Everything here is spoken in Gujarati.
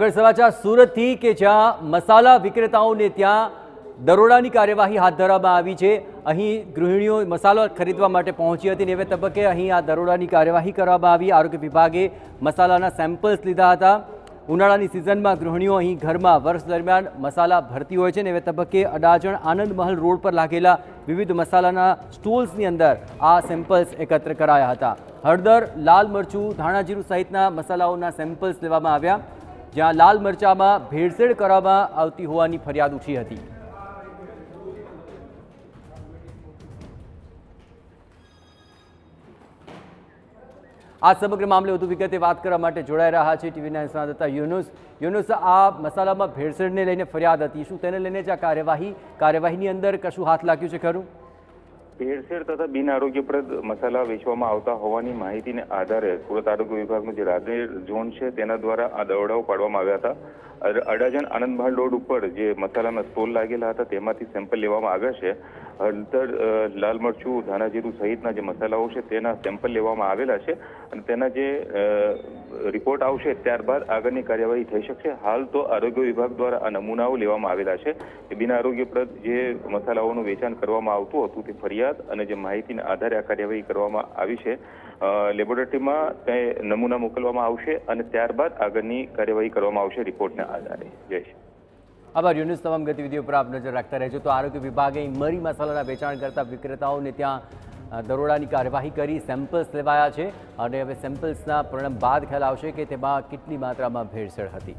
આગળ સમાચાર સુરતથી કે જ્યાં મસાલા વિક્રેતાઓને ત્યાં દરોડાની કાર્યવાહી હાથ ધરવામાં આવી છે અહીં ગૃહિણીઓ મસાલો ખરીદવા માટે પહોંચી હતી ને એવે તબક્કે અહીં આ દરોડાની કાર્યવાહી કરવામાં આવી આરોગ્ય વિભાગે મસાલાના સેમ્પલ્સ લીધા હતા ઉનાળાની સિઝનમાં ગૃહિણીઓ અહીં ઘરમાં વર્ષ દરમિયાન મસાલા ભરતી હોય છે ને એવે તબક્કે અડાજણ આનંદ મહલ રોડ પર લાગેલા વિવિધ મસાલાના સ્ટોલ્સની અંદર આ સેમ્પલ્સ એકત્ર કરાયા હતા હળદર લાલ મરચું ધાણાજીરું સહિતના મસાલાઓના સેમ્પલ્સ લેવામાં આવ્યા જ્યાં લાલ મરચામાં ભેળસેળ કરવામાં આવતી હોવાની ફરિયાદ ઉઠી હતી આ સમગ્ર મામલે વધુ વિગતે વાત કરવા માટે જોડાઈ રહ્યા છે ટીવીના સંવાદદાતા યુનુસ યુનુસ આ મસાલામાં ભેળસેળને લઈને ફરિયાદ હતી શું તેને લઈને જ આ કાર્યવાહી કાર્યવાહીની અંદર કશું હાથ લાગ્યું છે ખરું ભેળસેળ તથા બિનઆરોગ્યપ્રદ મસાલા વેચવામાં આવતા હોવાની માહિતીને આધારે સુરત આરોગ્ય વિભાગનું જે રાડેર ઝોન છે તેના દ્વારા આ દરોડાઓ પાડવામાં આવ્યા હતા અડાજણ આનંદભાન રોડ ઉપર જે મસાલાના સ્ટોલ લાગેલા હતા તેમાંથી સેમ્પલ લેવામાં આવ્યા છે હળદર લાલ મરચું ધાણાજીરું સહિતના જે મસાલાઓ છે તેના સેમ્પલ લેવામાં આવેલા છે અને તેના જે રિપોર્ટ આવશે ત્યારબાદ આગળની કાર્યવાહી થઈ શકશે હાલ તો આરોગ્ય વિભાગ દ્વારા આ નમૂનાઓ લેવામાં આવેલા છે કે બિના આરોગ્યપ્રદ જે મસાલાઓનું વેચાણ કરવામાં આવતું હતું તે ફરિયાદ અને જે માહિતીના આધારે આ કાર્યવાહી કરવામાં આવી છે લેબોરેટરીમાં તે નમૂના મોકલવામાં આવશે અને ત્યારબાદ આગળની કાર્યવાહી કરવામાં આવશે રિપોર્ટને હાજરી આભાર યુનિસ તમામ ગતિવિધિઓ પર આપ નજર રાખતા રહેજો તો આરોગ્ય વિભાગે મરી મસાલાના વેચાણ કરતા વિક્રેતાઓને ત્યાં દરોડાની કાર્યવાહી કરી સેમ્પલ્સ લેવાયા છે અને હવે સેમ્પલ્સના પરિણામ બાદ ખ્યાલ આવશે કે તેમાં કેટલી માત્રામાં ભેળસેળ હતી